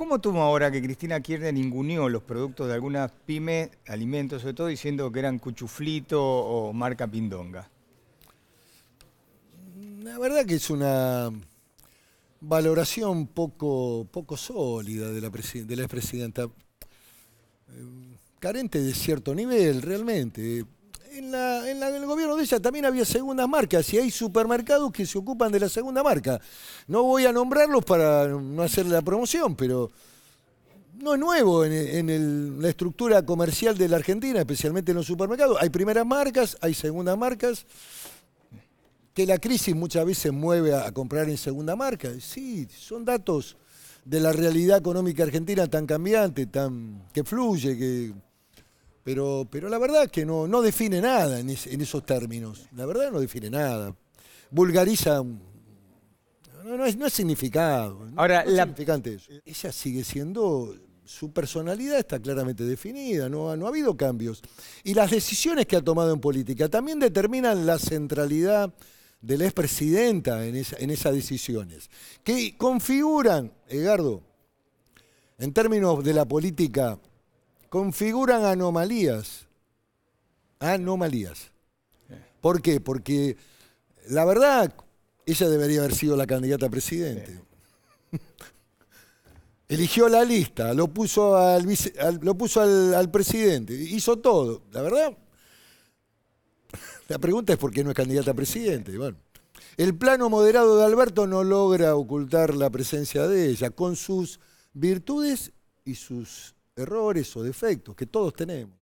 ¿Cómo toma ahora que Cristina Kirchner ninguneó los productos de algunas pymes, alimentos sobre todo, diciendo que eran cuchuflito o marca pindonga? Mm, la verdad que es una valoración poco, poco sólida de la, de la expresidenta, em, carente de cierto nivel realmente en, el gobierno de ella también había segundas marcas y hay supermercados que se ocupan de la segunda marca. No voy a nombrarlos para no hacer la promoción, pero no es nuevo en, la estructura comercial de la Argentina, especialmente en los supermercados. Hay primeras marcas, hay segundas marcas, que la crisis muchas veces mueve a, a comprar en segunda marca. Sí, son datos de la realidad económica argentina tan cambiante, tan que fluye, que pero, la verdad que no, define nada en, esos términos. La verdad no define nada. Vulgariza. No, es, significado. Ahora, la... significante eso. Ella sigue siendo. Su personalidad está claramente definida, no, ha habido cambios. Y las decisiones que ha tomado en política también determinan la centralidad de la expresidenta en, en esas decisiones, que configuran, Edgardo, en términos de la política configuran anomalías. Anomalías. Eh. ¿Por qué? Porque la verdad, ella debería haber sido la candidata a presidente. Eh. Eligió la lista, lo puso, al, presidente, hizo todo. La verdad, la pregunta es por qué no es candidata a presidente. el plano moderado de Alberto no logra ocultar la presencia de ella, con sus virtudes y sus errores o defectos que todos tenemos.